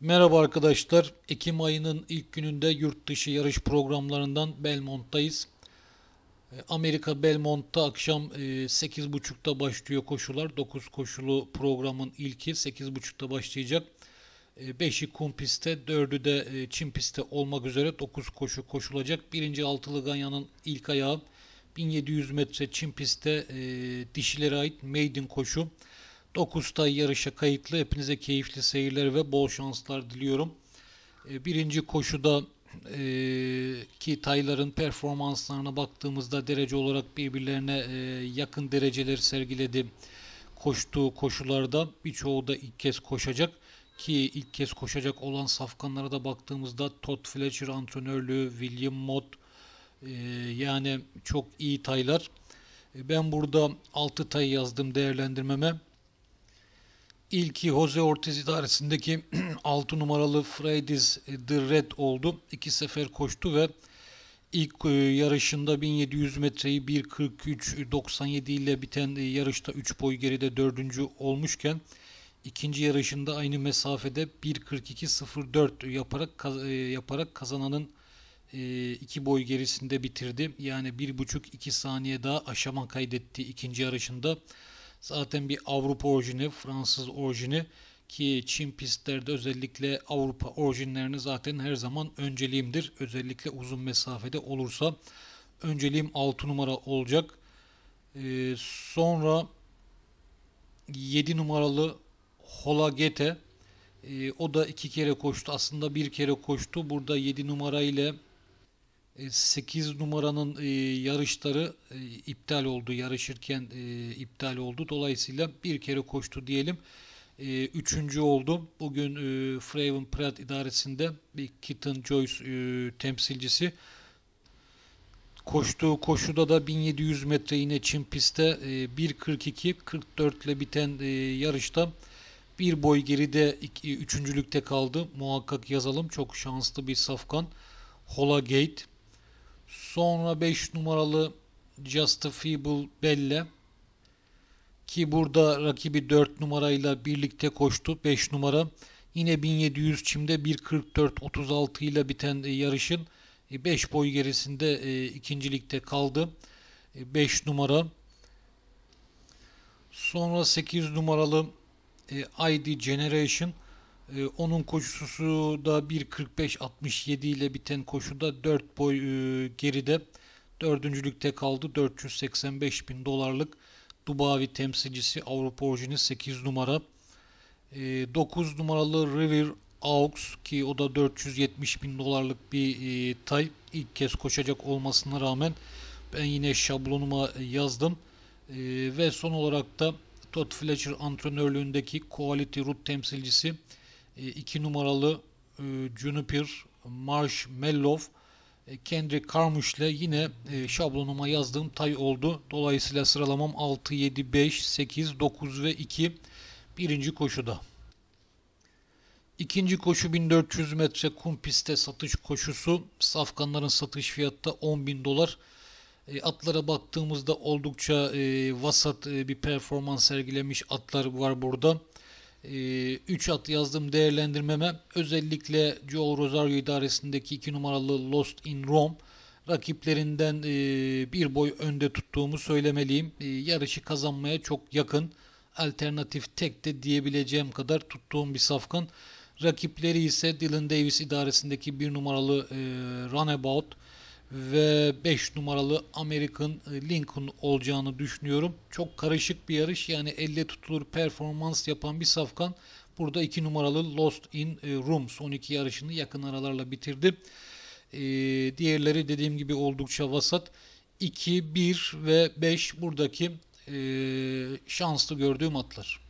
Merhaba arkadaşlar. Ekim ayının ilk gününde yurt dışı yarış programlarından Belmont'tayız. Ee, Amerika Belmont'ta akşam 8.30'da e, başlıyor koşular. 9 koşulu programın ilki 8.30'da başlayacak. 5'i ee, kum pistte, 4'ü de e, çim pistte olmak üzere 9 koşu koşulacak. Birinci altılı ganyanın ilk ayağı 1700 metre çim pistte e, dişilere ait maiden koşu. Dokuztay yarışa kayıtlı. Hepinize keyifli seyirler ve bol şanslar diliyorum. E, birinci koşuda e, ki tayların performanslarına baktığımızda derece olarak birbirlerine e, yakın dereceler sergiledi. Koştuğu koşularda birçoğu da ilk kez koşacak ki ilk kez koşacak olan safkanlara da baktığımızda Todd Fletcher antrenörlüğü, William Mott e, yani çok iyi taylar. E, ben burada 6 tay yazdım değerlendirmeme. İlki Jose Ortiz idaresindeki 6 numaralı Freydis The Red oldu. İki sefer koştu ve ilk e, yarışında 1700 metreyi 1.43.97 ile biten e, yarışta 3 boy geride 4. olmuşken ikinci yarışında aynı mesafede 1.42.04 yaparak e, yaparak kazananın iki boy gerisinde bitirdi. Yani 1.5-2 saniye daha aşama kaydetti ikinci yarışında. Zaten bir Avrupa orijini, Fransız orijini ki Çin pistlerde özellikle Avrupa orijinlerini zaten her zaman önceliğimdir. Özellikle uzun mesafede olursa önceliğim 6 numara olacak. Ee, sonra 7 numaralı Holagete. E, ee, o da iki kere koştu. Aslında bir kere koştu. Burada 7 numara ile 8 e, numaranın e, yarışları e, iptal oldu. Yarışırken iptal oldu. Dolayısıyla bir kere koştu diyelim. E, üçüncü oldu. Bugün e, Pratt idaresinde bir Kitten Joyce temsilcisi koştuğu koşuda da 1700 metre yine Çin pistte 1.42-44 ile biten yarışta bir boy geride üçüncülükte kaldı. Muhakkak yazalım. Çok şanslı bir safkan. Hola Gate Sonra 5 numaralı Just a Feeble Belle ki burada rakibi 4 numarayla birlikte koştu. 5 numara yine 1700 çimde 1.44-36 ile biten e, yarışın 5 e, boy gerisinde e, ikincilikte kaldı. 5 numara. Sonra 8 numaralı ID Generation e, onun koşusu da 1.45-67 ile biten koşuda 4 boy e, geride. Dördüncülükte kaldı 485 bin dolarlık Dubavi temsilcisi Avrupa orijini 8 numara. E, ee, 9 numaralı River Aux ki o da 470 bin dolarlık bir e, tay ilk kez koşacak olmasına rağmen ben yine şablonuma yazdım. E, ve son olarak da Todd Fletcher antrenörlüğündeki Quality Root temsilcisi 2 e, numaralı e, Juniper Marshmallow e, Kendrick Carmush ile yine şablonuma yazdığım tay oldu. Dolayısıyla sıralamam 6, 7, 5, 8, 9 ve 2 birinci koşuda. İkinci koşu 1400 metre kum pistte satış koşusu. Safkanların satış fiyatı da 10.000 dolar. atlara baktığımızda oldukça e, vasat bir performans sergilemiş atlar var burada. 3 ee, at yazdığım değerlendirmeme özellikle Joe Rosario idaresindeki 2 numaralı Lost in Rome rakiplerinden e, bir boy önde tuttuğumu söylemeliyim. E, yarışı kazanmaya çok yakın alternatif tek de diyebileceğim kadar tuttuğum bir safkan. Rakipleri ise Dylan Davis idaresindeki bir numaralı e, Runabout, ve 5 numaralı American e, Lincoln olacağını düşünüyorum. Çok karışık bir yarış yani elle tutulur performans yapan bir safkan burada 2 numaralı Lost in e, Room son iki yarışını yakın aralarla bitirdi. E, diğerleri dediğim gibi oldukça vasat. 2, 1 ve 5 buradaki şanslı gördüğüm atlar.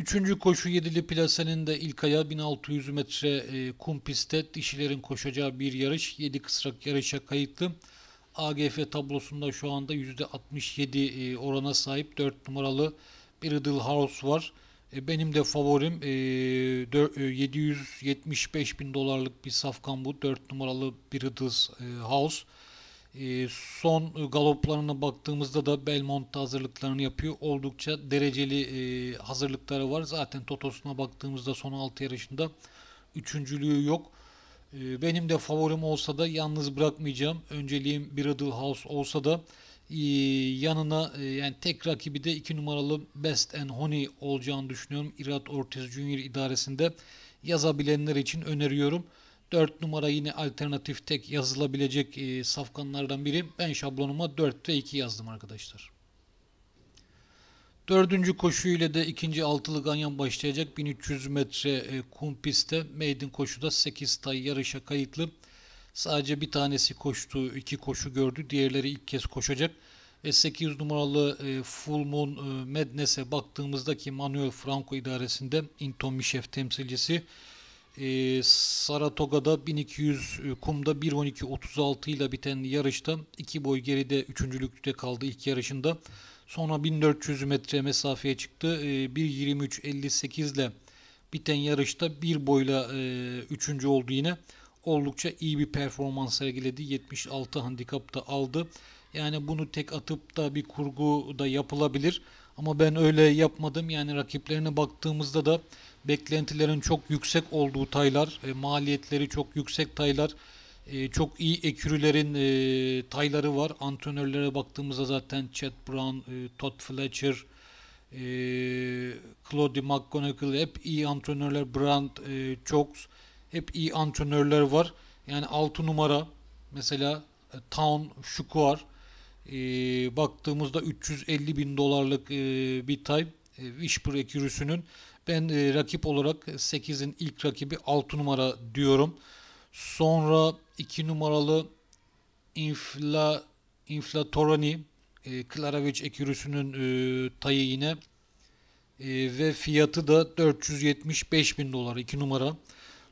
Üçüncü koşu yedili plasenin de ilk ayağı 1600 metre e, kum pistte dişilerin koşacağı bir yarış. yedi kısrak yarışa kayıtlı. AGF tablosunda şu anda %67 e, orana sahip 4 numaralı bir Riddle House var. E, benim de favorim e, 4, e, 775 bin dolarlık bir safkan bu. 4 numaralı bir Riddle e, House. Ee, son e, galoplarına baktığımızda da Belmont hazırlıklarını yapıyor. Oldukça dereceli e, hazırlıkları var. Zaten Totos'una baktığımızda son 6 yarışında üçüncülüğü yok. Ee, benim de favorim olsa da yalnız bırakmayacağım. Önceliğim bir Riddle House olsa da e, yanına yani tek rakibi de 2 numaralı Best and Honey olacağını düşünüyorum. İrat Ortiz Junior idaresinde yazabilenler için öneriyorum. 4 numara yine alternatif tek yazılabilecek e, safkanlardan biri. Ben şablonuma 4 ve 2 yazdım arkadaşlar. Dördüncü koşu ile de ikinci altılı ganyan başlayacak. 1300 metre e, kum pistte maiden koşuda 8 tay yarışa kayıtlı. Sadece bir tanesi koştu, iki koşu gördü. Diğerleri ilk kez koşacak. Ve 800 numaralı e, Full Moon e, Madness'e baktığımızdaki Manuel Franco idaresinde Inton Mişef temsilcisi ee, Saratoga'da 1200 e, kumda 1.12.36 ile biten yarışta iki boy geride üçüncülükte kaldı ilk yarışında. Sonra 1400 metre mesafeye çıktı. E, ee, 1.23.58 ile biten yarışta bir boyla e, üçüncü oldu yine. Oldukça iyi bir performans sergiledi. 76 handikapta aldı. Yani bunu tek atıp da bir kurgu da yapılabilir. Ama ben öyle yapmadım. Yani rakiplerine baktığımızda da beklentilerin çok yüksek olduğu taylar, e, maliyetleri çok yüksek taylar, e, çok iyi ekürülerin e, tayları var. Antrenörlere baktığımızda zaten Chad Brown, e, Todd Fletcher, e, Claude McGonagall hep iyi antrenörler. Brand e, Chokes hep iyi antrenörler var. Yani 6 numara mesela e, Town, Şukuar e, baktığımızda 350 bin dolarlık e, bir tay e, Whisper ekürüsünün ben e, rakip olarak 8'in ilk rakibi 6 numara diyorum. Sonra 2 numaralı Infla Inflatorani e, Klaravic ekürüsünün e, tayı yine e, ve fiyatı da 475 bin dolar 2 numara.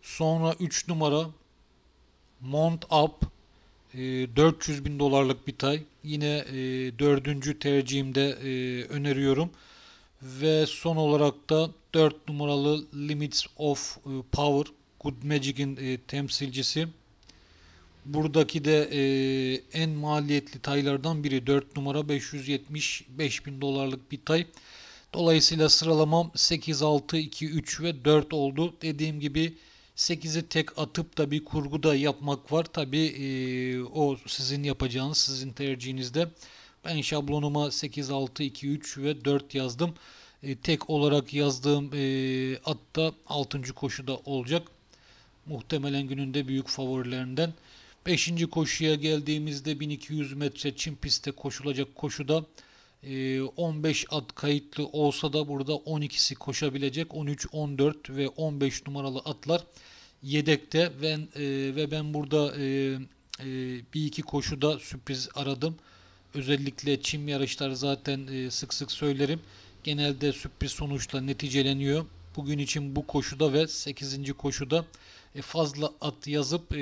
Sonra 3 numara Mont Up e, 400 bin dolarlık bir tay. Yine e, dördüncü tercihimde e, öneriyorum. Ve son olarak da 4 numaralı Limits of e, Power Good Magic'in e, temsilcisi. Buradaki de e, en maliyetli taylardan biri 4 numara 575 bin dolarlık bir tay. Dolayısıyla sıralamam 8, 6, 2, 3 ve 4 oldu. Dediğim gibi 8'i tek atıp da bir kurgu yapmak var. Tabi e, o sizin yapacağınız, sizin tercihinizde. Ben şablonuma 8, 6, 2, 3 ve 4 yazdım. E, tek olarak yazdığım e, at da 6. koşuda olacak. Muhtemelen gününde büyük favorilerinden. 5. koşuya geldiğimizde 1200 metre çim pistte koşulacak koşuda 15 e, at kayıtlı olsa da burada 12'si koşabilecek. 13, 14 ve 15 numaralı atlar yedekte ve, ve ben burada e, e, bir iki koşuda sürpriz aradım özellikle çim yarışları zaten e, sık sık söylerim. Genelde sürpriz sonuçla neticeleniyor. Bugün için bu koşuda ve 8. koşuda e, fazla at yazıp e,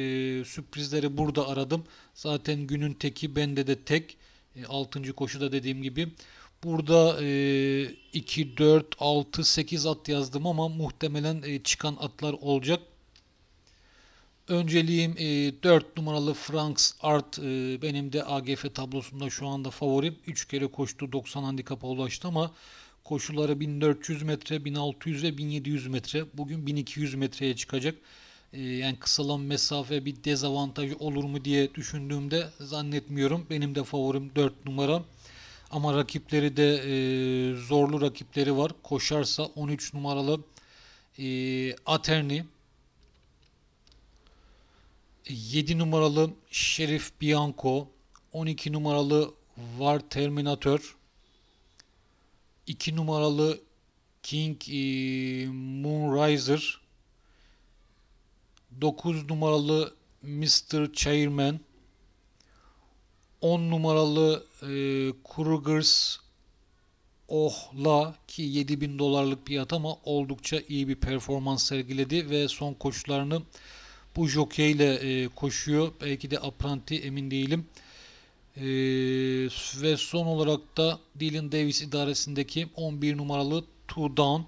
sürprizleri burada aradım. Zaten günün teki bende de tek. E, 6. koşuda dediğim gibi. Burada e, 2, 4, 6, 8 at yazdım ama muhtemelen çıkan atlar olacak. Önceliğim e, 4 numaralı Franks Art e, benim de AGF tablosunda şu anda favorim. 3 kere koştu 90 handikapa ulaştı ama koşuları 1400 metre, 1600 ve 1700 metre. Bugün 1200 metreye çıkacak. E, yani kısalan mesafe bir dezavantaj olur mu diye düşündüğümde zannetmiyorum. Benim de favorim 4 numara. Ama rakipleri de e, zorlu rakipleri var. Koşarsa 13 numaralı e, Aterni 7 numaralı Şerif Bianco, 12 numaralı Var Terminator, 2 numaralı King e, Moonriser, 9 numaralı Mr. Chairman, 10 numaralı e, Krugers Ohla ki 7000 dolarlık bir at ama oldukça iyi bir performans sergiledi ve son koşularını bu jockey ile e, koşuyor. Belki de Apranti emin değilim. E, ve son olarak da Dylan Davis idaresindeki 11 numaralı Two Down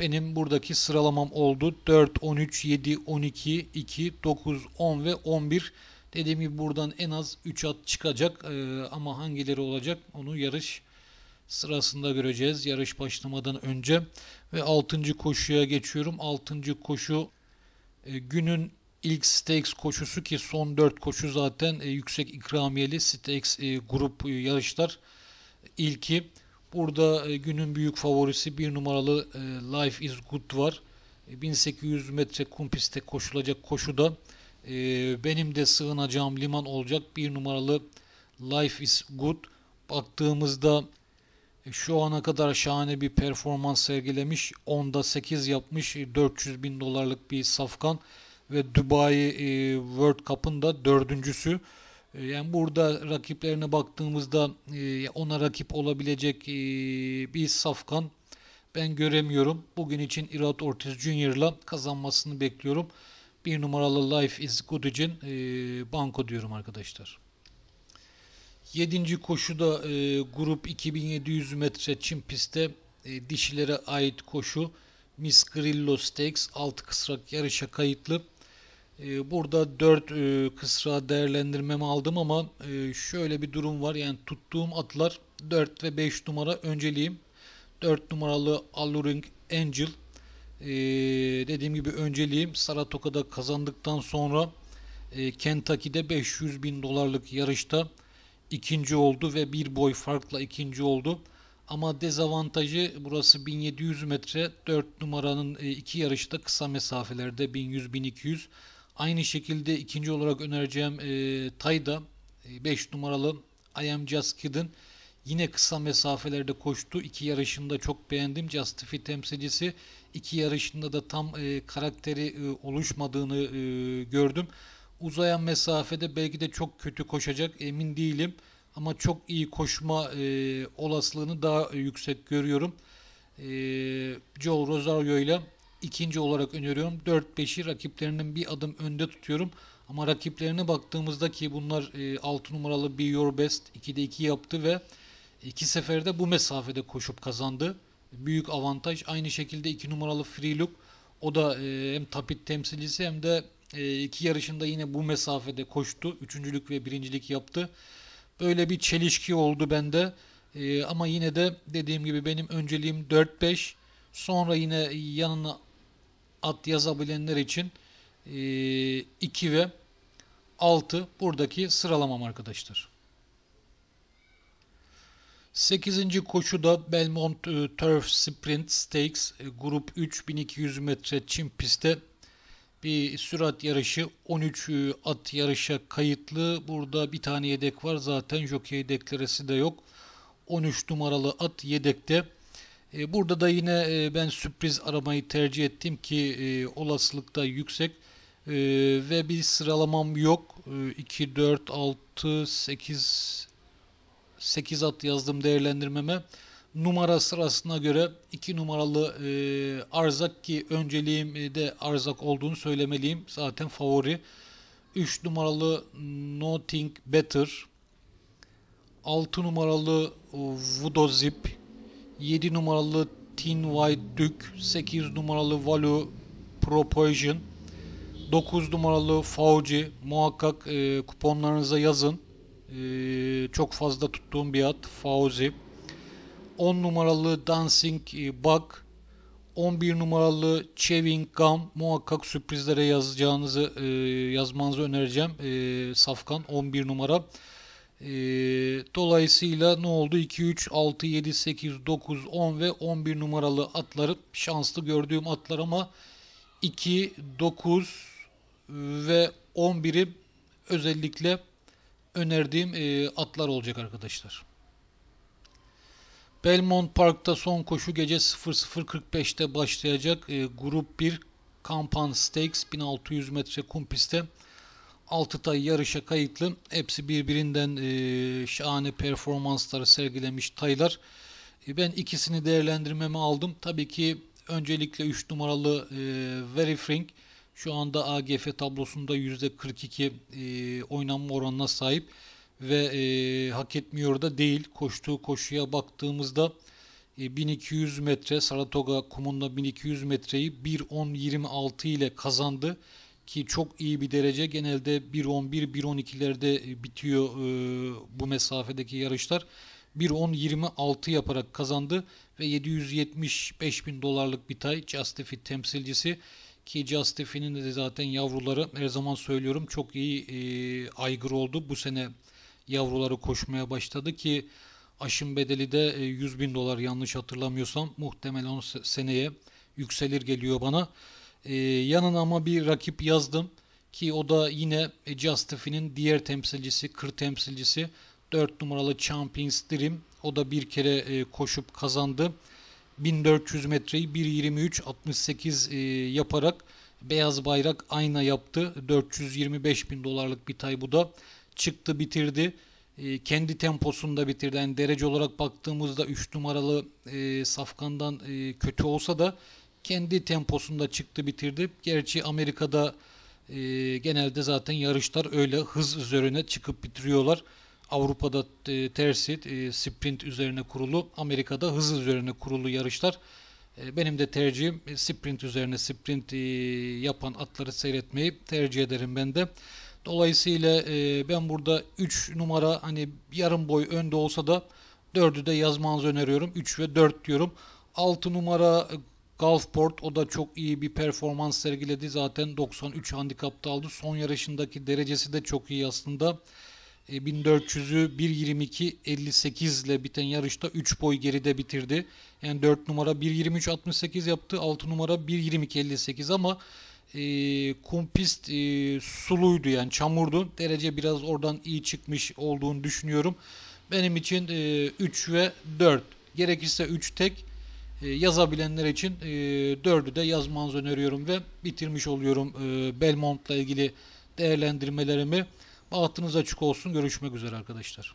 benim buradaki sıralamam oldu. 4, 13, 7, 12, 2, 9, 10 ve 11. Dediğim gibi buradan en az 3 at çıkacak ee, ama hangileri olacak onu yarış sırasında göreceğiz. Yarış başlamadan önce ve 6. koşuya geçiyorum. 6. koşu e, günün ilk Stakes koşusu ki son 4 koşu zaten e, yüksek ikramiyeli Stakes e, grup e, yarışlar ilki. Burada e, günün büyük favorisi bir numaralı e, Life is Good var. E, 1800 metre kum pistte koşulacak koşuda e, benim de sığınacağım liman olacak bir numaralı Life is Good. Baktığımızda e, şu ana kadar şahane bir performans sergilemiş. 10'da 8 yapmış. 400 e, bin dolarlık bir safkan ve Dubai e, World Cup'ın da dördüncüsü. E, yani burada rakiplerine baktığımızda e, ona rakip olabilecek bir safkan ben göremiyorum. Bugün için Irat Ortiz Junior'la kazanmasını bekliyorum. Bir numaralı Life is Good için banko diyorum arkadaşlar. Yedinci koşuda e, grup 2700 metre çim pistte e, dişilere ait koşu Miss Grillo Stakes alt kısrak yarışa kayıtlı. Ee, burada dört e, kısra değerlendirmemi aldım ama e, şöyle bir durum var. Yani tuttuğum atlar 4 ve 5 numara önceliğim. 4 numaralı Alluring Angel. Ee, dediğim gibi önceliğim Saratoka'da kazandıktan sonra e, Kentucky'de 500 bin dolarlık yarışta ikinci oldu ve bir boy farkla ikinci oldu. Ama dezavantajı burası 1700 metre 4 numaranın iki yarışta kısa mesafelerde 1100-1200 Aynı şekilde ikinci olarak önereceğim e, Tayda 5 e, numaralı I Am Just Kid'in yine kısa mesafelerde koştu. iki yarışında çok beğendim. Justifi temsilcisi iki yarışında da tam e, karakteri e, oluşmadığını e, gördüm. Uzayan mesafede belki de çok kötü koşacak emin değilim. Ama çok iyi koşma e, olasılığını daha yüksek görüyorum. E, Joel Rosario ile ikinci olarak öneriyorum. 4-5'i rakiplerinin bir adım önde tutuyorum. Ama rakiplerine baktığımızda ki bunlar e, 6 numaralı Be Your Best 2'de 2 yaptı ve iki seferde bu mesafede koşup kazandı. Büyük avantaj. Aynı şekilde 2 numaralı Free Look o da e, hem tapit temsilcisi hem de e, iki yarışında yine bu mesafede koştu. Üçüncülük ve birincilik yaptı. Böyle bir çelişki oldu bende. E, ama yine de dediğim gibi benim önceliğim 4-5. Sonra yine yanına ad yazabilenler için 2 e, ve 6 buradaki sıralamam arkadaşlar. 8. koşuda Belmont e, Turf Sprint Stakes e, grup 3 1200 metre çim pistte bir sürat yarışı 13 at yarışa kayıtlı. Burada bir tane yedek var zaten jockey yedeklerisi de yok. 13 numaralı at yedekte. E, burada da yine e, ben sürpriz aramayı tercih ettim ki e, olasılık da yüksek ve bir sıralamam yok. 2, 4, 6, 8, 8 at yazdım değerlendirmeme. Numara sırasına göre 2 numaralı Arzak ki önceliğim de Arzak olduğunu söylemeliyim. Zaten favori. 3 numaralı Nothing Better. 6 numaralı voodoo zip 7 numaralı Tin White Duke, 8 numaralı Valu Proposition, 9 numaralı Fauci muhakkak e, kuponlarınıza yazın. E, çok fazla tuttuğum bir at Fauci. 10 numaralı Dancing e, Bug, 11 numaralı Chewing Gum muhakkak sürprizlere yazacağınızı e, yazmanızı önereceğim. E, Safkan 11 numara. Ee, dolayısıyla ne oldu? 2, 3, 6, 7, 8, 9, 10 ve 11 numaralı atları şanslı gördüğüm atlar ama 2, 9 ve 11'i özellikle önerdiğim e, atlar olacak arkadaşlar. Belmont Park'ta son koşu gece 00.45'te başlayacak. E, grup 1 Kampan Stakes 1600 metre kum pistte 6 tay yarışa kayıtlı. Hepsi birbirinden e, şahane performansları sergilemiş taylar. E, ben ikisini değerlendirmeme aldım. Tabii ki öncelikle 3 numaralı e, Verifring şu anda AGF tablosunda %42 e, oynanma oranına sahip ve e, hak etmiyor da değil. Koştuğu koşuya baktığımızda 1200 e, metre Saratoga kumunda 1200 metreyi 1.10.26 ile kazandı ki çok iyi bir derece. Genelde 1.11-1.12'lerde e, bitiyor e, bu mesafedeki yarışlar. 1.10.26 yaparak kazandı ve 775 bin dolarlık bir tay Justifi temsilcisi ki Justifi'nin de zaten yavruları her zaman söylüyorum çok iyi e, aygır oldu. Bu sene yavruları koşmaya başladı ki aşın bedeli de 100 e, bin dolar yanlış hatırlamıyorsam muhtemelen seneye yükselir geliyor bana. E, yanına ama bir rakip yazdım ki o da yine Justify'nin diğer temsilcisi, kır temsilcisi 4 numaralı Champions Dream. O da bir kere e, koşup kazandı. 1400 metreyi 1.23.68 e, yaparak beyaz bayrak ayna yaptı. 425 bin dolarlık bir tay bu da. Çıktı bitirdi. E, kendi temposunda bitirdi. Yani derece olarak baktığımızda 3 numaralı e, safkandan e, kötü olsa da kendi temposunda çıktı bitirdi. Gerçi Amerika'da e, genelde zaten yarışlar öyle hız üzerine çıkıp bitiriyorlar. Avrupa'da e, tersi e, sprint üzerine kurulu, Amerika'da hız üzerine kurulu yarışlar. E, benim de tercihim e, sprint üzerine sprint e, yapan atları seyretmeyi tercih ederim ben de. Dolayısıyla e, ben burada 3 numara hani yarım boy önde olsa da 4'ü de yazmanızı öneriyorum. 3 ve 4 diyorum. 6 numara Gulfport o da çok iyi bir performans sergiledi. Zaten 93 handikapta aldı. Son yarışındaki derecesi de çok iyi aslında. 1400'ü e, 1.22.58 ile biten yarışta 3 boy geride bitirdi. Yani 4 numara 1.23.68 yaptı. 6 numara 1.22.58 ama e, kum e, suluydu yani çamurdu. Derece biraz oradan iyi çıkmış olduğunu düşünüyorum. Benim için e, 3 ve 4. Gerekirse 3 tek ee, yazabilenler için e, dördü de yazmanızı öneriyorum ve bitirmiş oluyorum e, Belmont'la ilgili değerlendirmelerimi. Bahtınız açık olsun. Görüşmek üzere arkadaşlar.